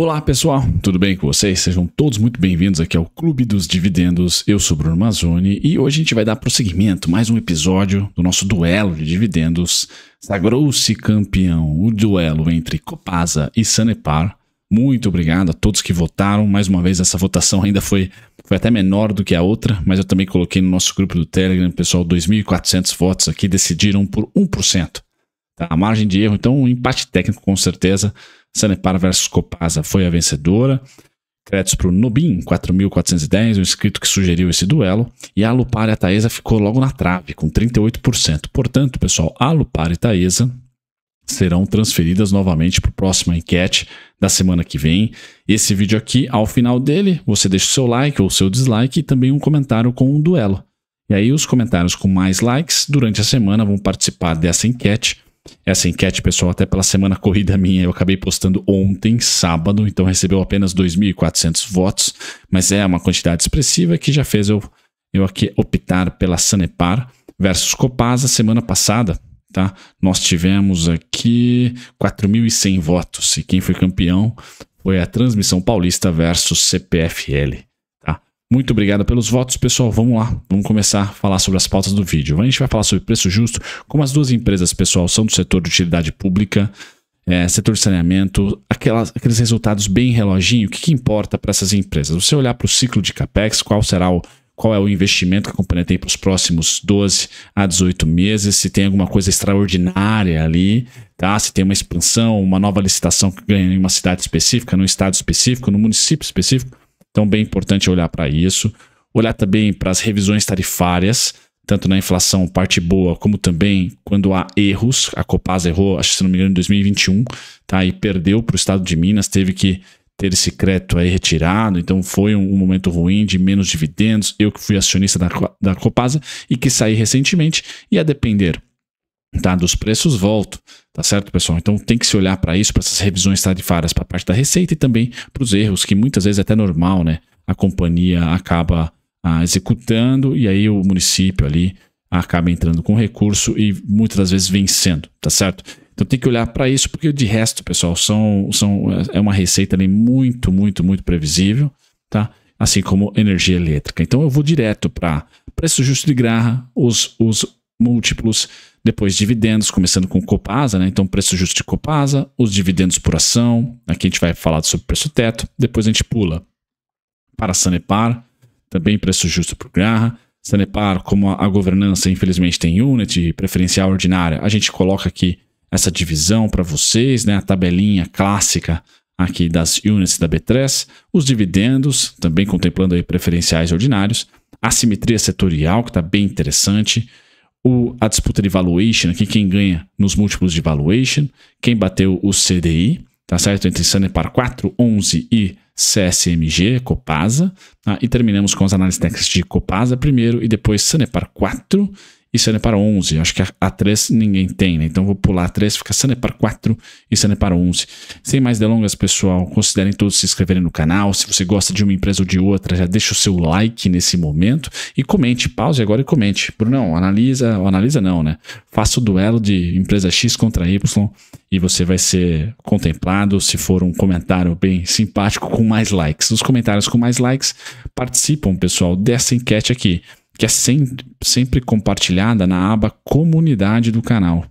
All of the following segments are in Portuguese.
Olá pessoal, tudo bem com vocês? Sejam todos muito bem-vindos aqui ao Clube dos Dividendos. Eu sou Bruno Mazzoni e hoje a gente vai dar prosseguimento, mais um episódio do nosso duelo de dividendos. Sagrou-se campeão o duelo entre Copasa e Sanepar. Muito obrigado a todos que votaram. Mais uma vez, essa votação ainda foi, foi até menor do que a outra, mas eu também coloquei no nosso grupo do Telegram, pessoal, 2.400 votos aqui decidiram por 1%. Tá? A margem de erro, então, um empate técnico com certeza. Sanepar versus Copasa foi a vencedora. Créditos para o Nobin, 4.410, o inscrito que sugeriu esse duelo. E a Lupari e a Taesa ficou logo na trave, com 38%. Portanto, pessoal, a Lupari e Taesa serão transferidas novamente para a próxima enquete da semana que vem. Esse vídeo aqui, ao final dele, você deixa o seu like ou seu dislike e também um comentário com um duelo. E aí os comentários com mais likes durante a semana vão participar dessa enquete essa enquete, pessoal, até pela semana corrida minha, eu acabei postando ontem, sábado, então recebeu apenas 2.400 votos, mas é uma quantidade expressiva que já fez eu, eu aqui optar pela Sanepar versus Copasa semana passada, tá? Nós tivemos aqui 4.100 votos e quem foi campeão foi a Transmissão Paulista versus CPFL. Muito obrigado pelos votos, pessoal. Vamos lá, vamos começar a falar sobre as pautas do vídeo. A gente vai falar sobre preço justo, como as duas empresas, pessoal, são do setor de utilidade pública, é, setor de saneamento, aquelas, aqueles resultados bem reloginho. O que, que importa para essas empresas? Você olhar para o ciclo de capex, qual será o qual é o investimento que a companhia tem para os próximos 12 a 18 meses, se tem alguma coisa extraordinária ali, tá? Se tem uma expansão, uma nova licitação que ganha em uma cidade específica, num estado específico, no município específico. Então, bem importante olhar para isso. Olhar também para as revisões tarifárias, tanto na inflação, parte boa, como também quando há erros. A Copasa errou, acho que se não me engano, em 2021, tá? e perdeu para o estado de Minas, teve que ter esse crédito aí retirado, então foi um, um, momento ruim de menos dividendos. Eu que fui acionista da, da Copasa e que saí recentemente, e a depender tá? Dos preços, volto, tá certo, pessoal? Então tem que se olhar para isso, para essas revisões tarifárias, para a parte da receita e também para os erros, que muitas vezes é até normal, né? A companhia acaba ah, executando e aí o município ali acaba entrando com recurso e muitas das vezes vencendo, tá certo? Então tem que olhar para isso, porque de resto, pessoal, são, são, é, é uma receita ali muito, muito, muito previsível, tá? Assim como energia elétrica. Então eu vou direto para preço justo de graça, os, os múltiplos, depois, dividendos, começando com Copasa, né? Então, preço justo de Copasa, os dividendos por ação. Aqui a gente vai falar sobre preço teto. Depois a gente pula para Sanepar, também preço justo por Garra. Sanepar, como a governança infelizmente tem unit, preferencial ordinária, a gente coloca aqui essa divisão para vocês, né? a tabelinha clássica aqui das units da B3, os dividendos, também contemplando aí preferenciais ordinários, a simetria setorial, que está bem interessante, o, a disputa de valuation, aqui quem ganha nos múltiplos de valuation, quem bateu o CDI, tá certo? Entre Sanepar 4, 11 e CSMG, Copasa. Tá? E terminamos com as análises técnicas de Copasa primeiro e depois Sanepar 4 e Sanepar 11. Acho que a, 3 ninguém tem, né? Então vou pular a 3, fica Sanepar 4 e Sanepar 11. Sem mais delongas, pessoal, considerem todos se inscreverem no canal. Se você gosta de uma empresa ou de outra, já deixa o seu like nesse momento e comente, pause agora e comente. Brunão, analisa, analisa não, né? Faça o duelo de empresa X contra Y e você vai ser contemplado se for um comentário bem simpático com mais likes. Os comentários com mais likes participam, pessoal, dessa enquete aqui que é sempre, sempre compartilhada na aba comunidade do canal.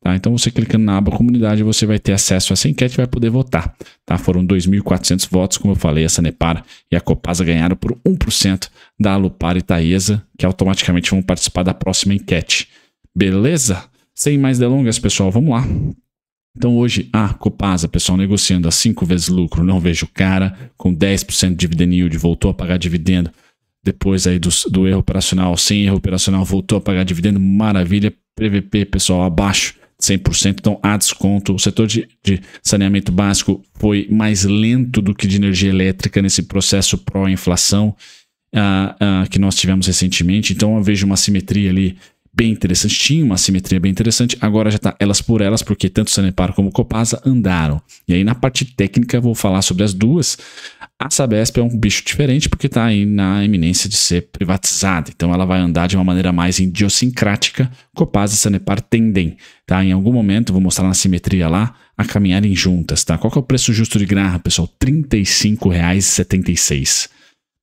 Tá? Então, você clicando na aba comunidade, você vai ter acesso a essa enquete e vai poder votar. Tá? Foram 2.400 votos, como eu falei, a Sanepar e a Copasa ganharam por 1% da Alupar e Taesa, que automaticamente vão participar da próxima enquete. Beleza? Sem mais delongas, pessoal, vamos lá. Então hoje a Copasa, pessoal, negociando a 5 vezes lucro, não vejo cara, com 10% de dividend yield, voltou a pagar dividendo, depois aí do, do erro operacional, sem erro operacional, voltou a pagar dividendo, maravilha. PVP, pessoal, abaixo 100%, então há desconto. O setor de, de saneamento básico foi mais lento do que de energia elétrica nesse processo pró-inflação uh, uh, que nós tivemos recentemente, então eu vejo uma simetria ali bem interessante, tinha uma simetria bem interessante, agora já está elas por elas, porque tanto Sanepar como Copasa andaram. E aí na parte técnica vou falar sobre as duas. A Sabesp é um bicho diferente porque está aí na eminência de ser privatizada, então ela vai andar de uma maneira mais idiosincrática. Copasa e Sanepar tendem, tá? Em algum momento, vou mostrar na simetria lá, a caminharem juntas, tá? Qual que é o preço justo de Graham, pessoal? R$ 35,76.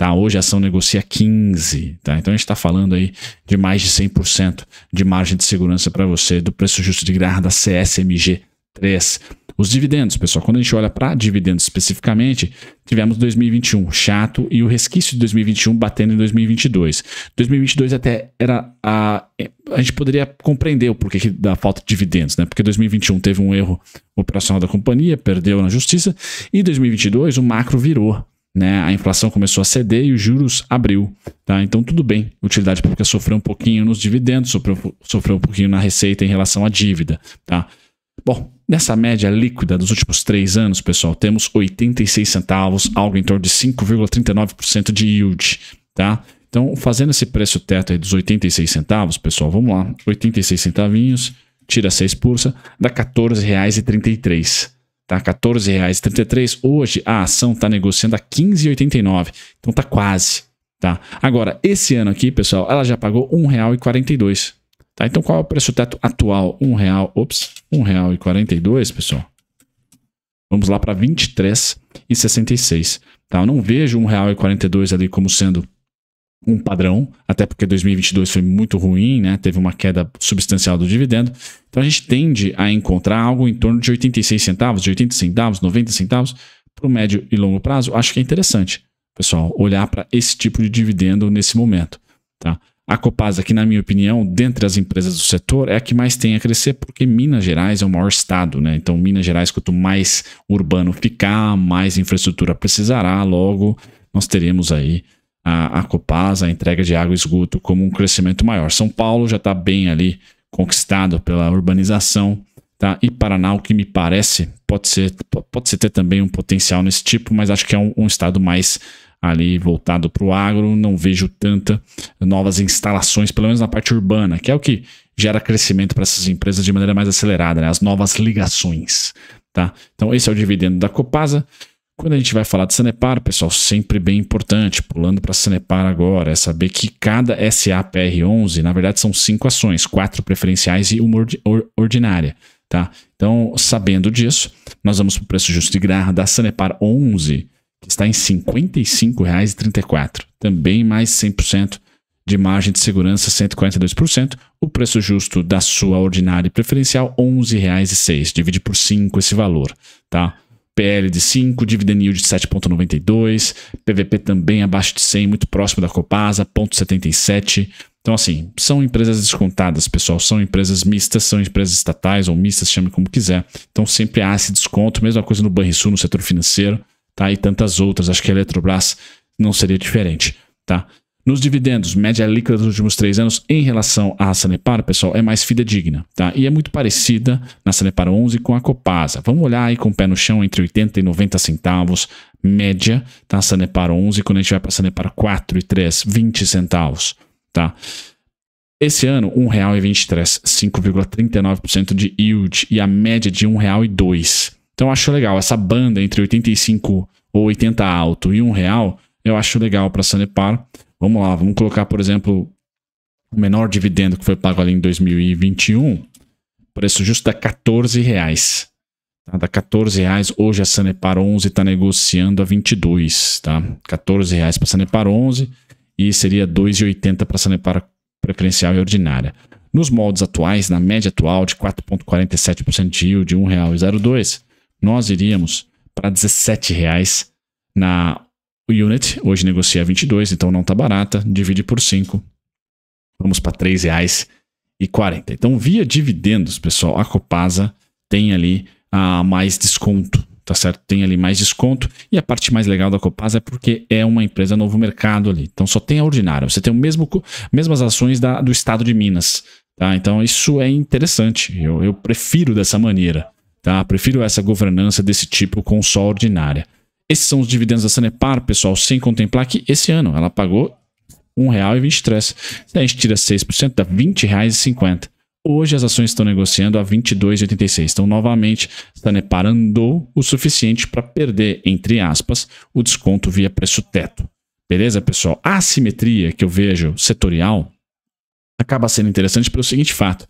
Tá? Hoje a ação negocia 15. Tá? Então a gente está falando aí de mais de 100% de margem de segurança para você do preço justo de guerra da CSMG 3. Os dividendos, pessoal, quando a gente olha para dividendos especificamente, tivemos 2021 chato e o resquício de 2021 batendo em 2022. 2022 até era a a gente poderia compreender o porquê da falta de dividendos, né? Porque 2021 teve um erro operacional da companhia, perdeu na justiça e 2022 o macro virou né, a inflação começou a ceder e os juros abriu. Tá? Então, tudo bem. A utilidade pública sofreu um pouquinho nos dividendos, sofreu, sofreu um pouquinho na receita em relação à dívida. Tá? Bom, nessa média líquida dos últimos três anos, pessoal, temos 86 centavos, algo em torno de 5,39% de yield. Tá? Então, fazendo esse preço teto aí dos 86 centavos, pessoal, vamos lá. 86 centavinhos, tira 6 por, dá R$ 14,33. Tá R$ hoje. A ação está negociando a R$15,89. Então tá quase, tá? Agora, esse ano aqui, pessoal, ela já pagou R$1,42. Tá? Então qual é o preço teto atual? R$1,42, pessoal. Vamos lá para R$23,66. Tá? Eu não vejo R$1,42 ali como sendo um padrão, até porque 2022 foi muito ruim, né? teve uma queda substancial do dividendo. Então a gente tende a encontrar algo em torno de 86 centavos, de 80 centavos, 90 centavos para o médio e longo prazo. Acho que é interessante, pessoal, olhar para esse tipo de dividendo nesse momento. Tá? A Copasa, que na minha opinião, dentre as empresas do setor, é a que mais tem a crescer, porque Minas Gerais é o maior estado, né? Então, Minas Gerais, quanto mais urbano ficar, mais infraestrutura precisará, logo nós teremos aí a, a Copasa, a entrega de água e esgoto como um crescimento maior. São Paulo já está bem ali conquistado pela urbanização, tá? E Paraná, o que me parece, pode ser, pode ser ter também um potencial nesse tipo, mas acho que é um, um estado mais ali voltado para o agro, não vejo tanta novas instalações, pelo menos na parte urbana, que é o que gera crescimento para essas empresas de maneira mais acelerada, né? as novas ligações. Tá? Então, esse é o dividendo da Copasa. Quando a gente vai falar de Sanepar, pessoal, sempre bem importante, pulando para Sanepar agora, é saber que cada SAPR11, na verdade, são cinco ações, quatro preferenciais e uma ordinária. Tá? Então, sabendo disso, nós vamos para o preço justo de guerra da Sanepar 11, que está em R$ 55,34, também mais 100% de margem de segurança, 142%. O preço justo da sua ordinária e preferencial, R$ 11,06. Divide por 5 esse valor, tá? PL de 5, dividend yield de 7,92, PVP também abaixo de 100, muito próximo da Copasa, 0,77. Então, assim, são empresas descontadas, pessoal. São empresas mistas, são empresas estatais ou mistas, chame como quiser. Então, sempre há esse desconto. Mesma coisa no Banrisul, no setor financeiro, tá? E tantas outras. Acho que a Eletrobras não seria diferente, tá? Nos dividendos, média líquida dos últimos três anos em relação à Sanepar, pessoal, é mais fidedigna, tá? E é muito parecida na Sanepar 11 com a Copasa. Vamos olhar aí com o pé no chão entre 80 e 90 centavos média, tá? Sanepar 11, quando a gente vai para Sanepar 4 e 3, 20 centavos, tá? Esse ano, R$ 1,23, 5,39% de yield e a média de R$ 1,02. Então, acho legal essa banda entre 85 ou 80 alto e R$ 1,00, eu acho legal para Sanepar. Vamos lá, vamos colocar, por exemplo, o menor dividendo que foi pago ali em 2021, o preço justo é 14 reais. Tá? Dá 14 reais. Hoje a Sanepar 11 está negociando a 22, tá? 14 reais para Sanepar 11 e seria 2,80 para Sanepar preferencial e ordinária. Nos moldes atuais, na média atual de 4,47% de yield, R$ 1,02, nós iríamos para R$ 17,00 na unit, hoje negocia 22, então não está barata, divide por 5, vamos para e 3,40. Então, via dividendos, pessoal, a Copasa tem ali ah, mais desconto, tá certo? Tem ali mais desconto. E a parte mais legal da Copasa é porque é uma empresa novo mercado ali. Então só tem a ordinária. Você tem o mesmo, mesmas ações da, do estado de Minas. Tá? Então isso é interessante. Eu, eu prefiro dessa maneira. Tá? Prefiro essa governança desse tipo com só ordinária. Esses são os dividendos da Sanepar, pessoal, sem contemplar que esse ano ela pagou R$ 1,23. Se a gente tira 6%, dá R$ 20,50. Hoje as ações estão negociando a 22,86. Então, novamente, Sanepar andou o suficiente para perder, entre aspas, o desconto via preço teto. Beleza, pessoal? A assimetria que eu vejo setorial acaba sendo interessante pelo seguinte fato.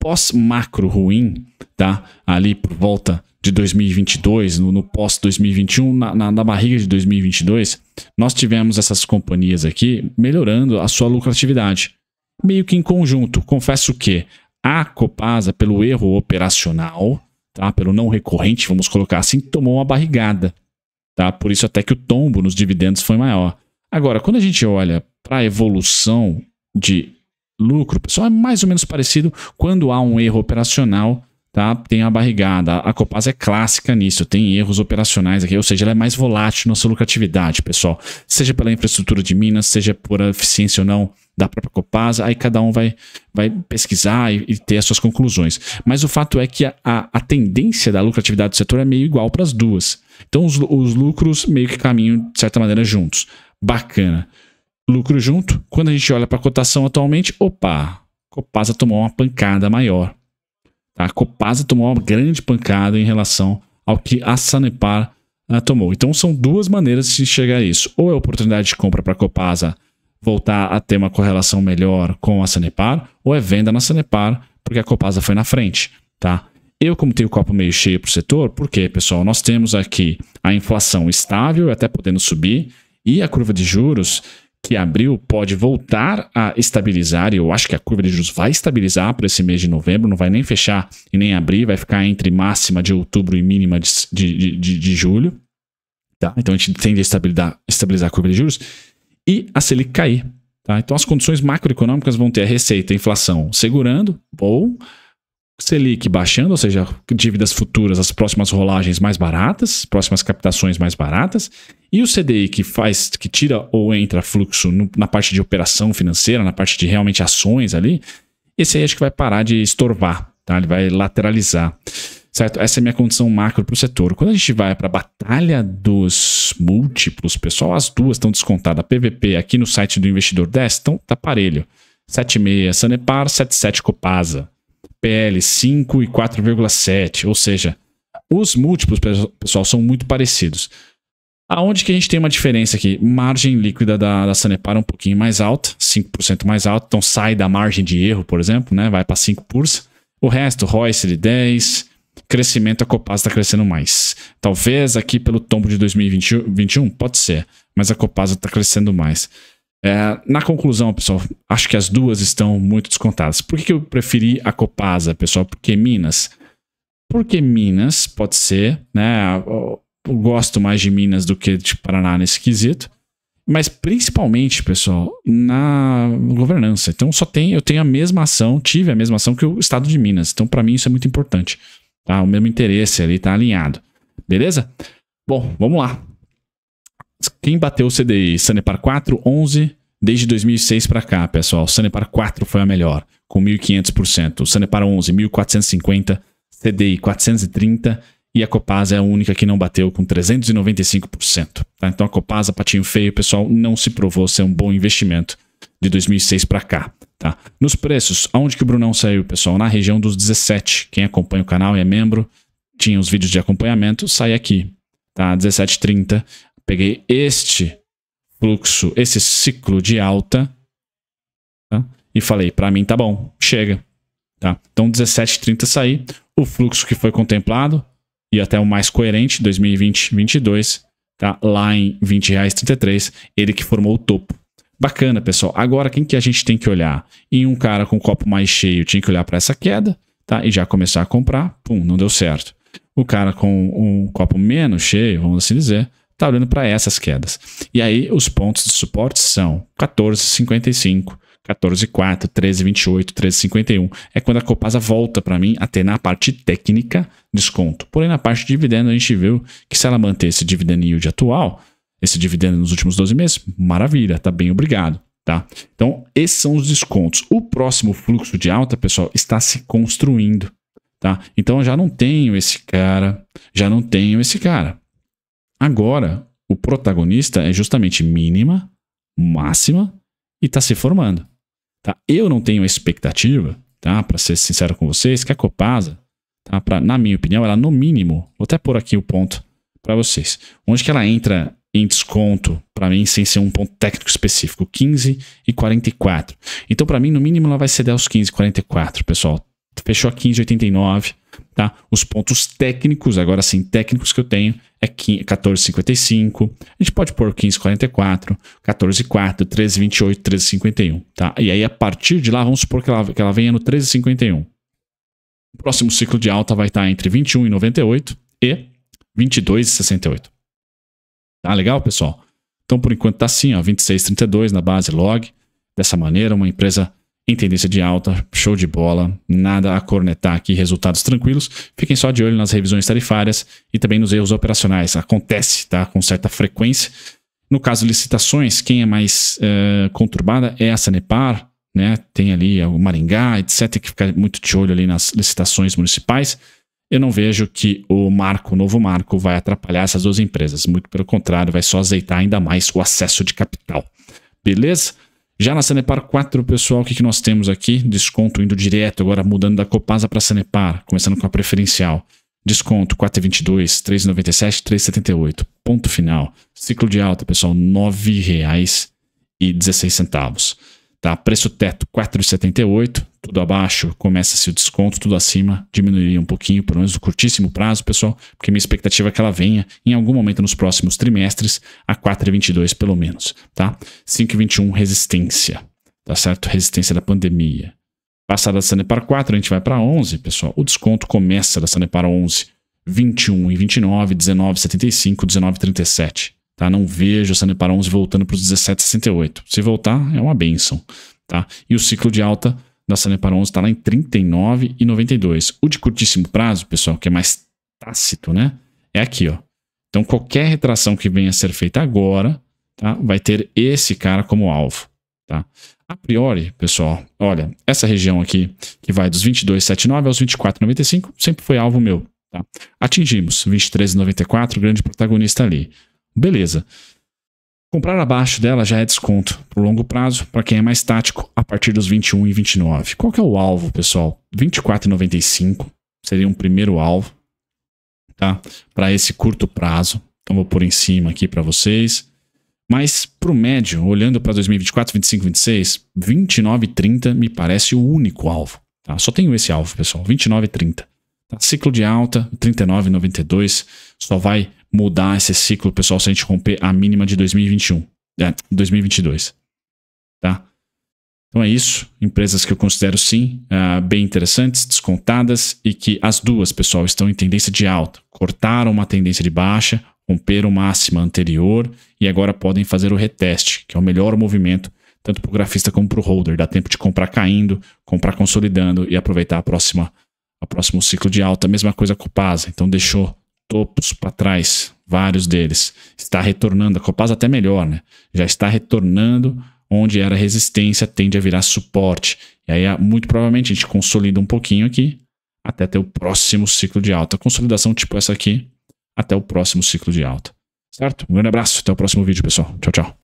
Pós-macro ruim, tá? Ali por volta de 2022, no, no pós-2021, na, na, na, barriga de 2022, nós tivemos essas companhias aqui melhorando a sua lucratividade. Meio que em conjunto. Confesso que a Copasa, pelo erro operacional, tá? pelo não recorrente, vamos colocar assim, tomou uma barrigada. Tá? Por isso até que o tombo nos dividendos foi maior. Agora, quando a gente olha para a evolução de lucro, pessoal, é mais ou menos parecido quando há um erro operacional tá? Tem a barrigada. A Copasa é clássica nisso, tem erros operacionais aqui, ou seja, ela é mais volátil na sua lucratividade, pessoal. Seja pela infraestrutura de Minas, seja por eficiência ou não da própria Copasa, aí cada um vai, vai pesquisar e, e ter as suas conclusões. Mas o fato é que a, a, a tendência da lucratividade do setor é meio igual para as duas. Então os, os lucros meio que caminham, de certa maneira, juntos. Bacana. Lucro junto, quando a gente olha para a cotação atualmente, opa, Copasa tomou uma pancada maior a Copasa tomou uma grande pancada em relação ao que a Sanepar uh, tomou. Então são duas maneiras de chegar a isso. Ou é oportunidade de compra para a Copasa voltar a ter uma correlação melhor com a Sanepar, ou é venda na Sanepar, porque a Copasa foi na frente, tá? Eu, como tenho o copo meio cheio para o setor, porque, pessoal, nós temos aqui a inflação estável, e até podendo subir, e a curva de juros que abriu pode voltar a estabilizar, e eu acho que a curva de juros vai estabilizar para esse mês de novembro, não vai nem fechar e nem abrir, vai ficar entre máxima de outubro e mínima de, de, de, de julho. Tá? Então a gente tende a estabilizar, estabilizar a curva de juros e a Selic cair. Tá? Então as condições macroeconômicas vão ter a receita, a inflação segurando, ou Selic baixando, ou seja, dívidas futuras, as próximas rolagens mais baratas, próximas captações mais baratas, e o CDI que faz, que tira ou entra fluxo no, na parte de operação financeira, na parte de realmente ações ali, esse aí acho que vai parar de estorvar, tá? Ele vai lateralizar. Certo? Essa é a minha condição macro para o setor. Quando a gente vai para a batalha dos múltiplos, pessoal, as duas estão descontadas. A PVP aqui no site do investidor 10 então tá parelho. 7,6 Sanepar, 7,7 Copasa. PL 5 e 4,7. Ou seja, os múltiplos, pessoal, são muito parecidos. Aonde que a gente tem uma diferença aqui? Margem líquida da, da Sanepar é um pouquinho mais alta, 5% mais alta, então sai da margem de erro, por exemplo, né? vai para 5%. O resto, Royce de 10%, crescimento, a Copasa está crescendo mais. Talvez aqui pelo tombo de 2021, pode ser, mas a Copasa está crescendo mais. É, na conclusão, pessoal, acho que as duas estão muito descontadas. Por que, que eu preferi a Copasa, pessoal? Porque Minas. Porque Minas pode ser, né? gosto mais de Minas do que de Paraná nesse quesito. Mas principalmente, pessoal, na governança. Então só tem, eu tenho a mesma ação, tive a mesma ação que o estado de Minas. Então para mim isso é muito importante. Tá? O mesmo interesse ali está alinhado. Beleza? Bom, vamos lá. Quem bateu o CDI? Sanepar 4, 11 desde 2006 para cá, pessoal. Sanepar 4 foi a melhor, com 1.500%. Sanepar 11, 1.450. CDI 430 e a Copasa é a única que não bateu com 395%. Tá? Então a Copasa, patinho feio, pessoal, não se provou ser um bom investimento de 2006 para cá. Tá? Nos preços, aonde que o Brunão saiu, pessoal? Na região dos 17. Quem acompanha o canal e é membro, tinha os vídeos de acompanhamento, sai aqui, tá? 17,30. Peguei este fluxo, esse ciclo de alta tá? e falei, para mim tá bom, chega. Tá? Então 17,30 sair, o fluxo que foi contemplado, e até o mais coerente, 2020-22, tá? Lá em R$ 20,33, ele que formou o topo. Bacana, pessoal. Agora, quem que a gente tem que olhar? Em um cara com copo mais cheio, tinha que olhar para essa queda, tá? E já começar a comprar, pum, não deu certo. O cara com um copo menos cheio, vamos assim dizer, tá olhando para essas quedas. E aí, os pontos de suporte são 14,55, 14,4, 13,28, 13,51. É quando a Copasa volta para mim a ter na parte técnica desconto. Porém, na parte de dividendo, a gente viu que se ela manter esse dividendo yield atual, esse dividendo nos últimos 12 meses, maravilha, tá bem, obrigado. Tá? Então, esses são os descontos. O próximo fluxo de alta, pessoal, está se construindo. Tá? Então, eu já não tenho esse cara, já não tenho esse cara. Agora, o protagonista é justamente mínima, máxima e está se formando. Tá? Eu não tenho expectativa, tá? para ser sincero com vocês, que a Copasa, tá? pra, na minha opinião, ela no mínimo, vou até pôr aqui o ponto para vocês, onde que ela entra em desconto, para mim, sem ser um ponto técnico específico, 15 e 44. Então, para mim, no mínimo, ela vai ceder aos 15 44, pessoal fechou a 15,89, tá? Os pontos técnicos, agora sim, técnicos que eu tenho é 14,55, a gente pode pôr 15,44, 14,4, 13,28, 13,51, tá? E aí a partir de lá, vamos supor que ela, que ela venha no 13,51. O próximo ciclo de alta vai estar entre 21,98 e 22,68. Tá legal, pessoal? Então, por enquanto tá assim, ó, 26,32 na base log. Dessa maneira, uma empresa em tendência de alta, show de bola, nada a cornetar aqui, resultados tranquilos. Fiquem só de olho nas revisões tarifárias e também nos erros operacionais. Acontece, tá? Com certa frequência. No caso licitações, quem é mais uh, conturbada é a Sanepar, né? Tem ali o Maringá, etc. Tem que ficar muito de olho ali nas licitações municipais. Eu não vejo que o marco, o novo marco, vai atrapalhar essas duas empresas. Muito pelo contrário, vai só azeitar ainda mais o acesso de capital. Beleza? Já na Sanepar 4, pessoal, o que, que nós temos aqui? Desconto indo direto, agora mudando da Copasa para Sanepar, começando com a preferencial. Desconto 4,22, 3,97, 3,78. Ponto final. Ciclo de alta, pessoal, R$ 9,16. Tá? Preço teto 4,78, tudo abaixo começa-se o desconto, tudo acima diminuiria um pouquinho, pelo menos no curtíssimo prazo, pessoal, porque minha expectativa é que ela venha em algum momento nos próximos trimestres a 4,22 pelo menos, tá? 5,21 resistência, tá certo? Resistência da pandemia. Passada da Sanepar 4, a gente vai para 11, pessoal. O desconto começa da Sanepar 11, 21 e 29, 19,75, 19,37. Tá? Não vejo Standard para 11 voltando para os 17,68. Se voltar, é uma benção. Tá? E o ciclo de alta da Standard para 11 está lá em 39,92. O de curtíssimo prazo, pessoal, que é mais tácito, né? É aqui, ó. Então, qualquer retração que venha a ser feita agora, tá? Vai ter esse cara como alvo, tá? A priori, pessoal, olha, essa região aqui, que vai dos 22,79 aos 24,95, sempre foi alvo meu, tá? Atingimos 23,94, grande protagonista ali. Beleza. Comprar abaixo dela já é desconto pro longo prazo, para quem é mais tático, a partir dos 21 e 29. Qual que é o alvo, pessoal? 24,95 seria um primeiro alvo, tá? Para esse curto prazo. Então vou pôr em cima aqui para vocês. Mas para o médio, olhando para 2024, 25, 26, 29 30 me parece o único alvo. Tá? Só tenho esse alvo, pessoal, 29 30. Tá? Ciclo de alta, 39 só vai mudar esse ciclo, pessoal, se a gente romper a mínima de 2021, é, 2022, tá? Então é isso, empresas que eu considero sim uh, bem interessantes, descontadas e que as duas, pessoal, estão em tendência de alta, cortaram uma tendência de baixa, romperam máxima anterior e agora podem fazer o reteste, que é o melhor movimento tanto para o grafista como para o holder. Dá tempo de comprar caindo, comprar consolidando e aproveitar a próxima, a próximo ciclo de alta. Mesma coisa com o Paz. Então deixou topos para trás, vários deles. Está retornando, a Copasa até melhor, né? Já está retornando onde era resistência, tende a virar suporte. E aí, ah, muito provavelmente, a gente consolida um pouquinho aqui até ter o próximo ciclo de alta. Consolidação tipo essa aqui até o próximo ciclo de alta. Certo? Um grande abraço, até o próximo vídeo, pessoal. Tchau, tchau.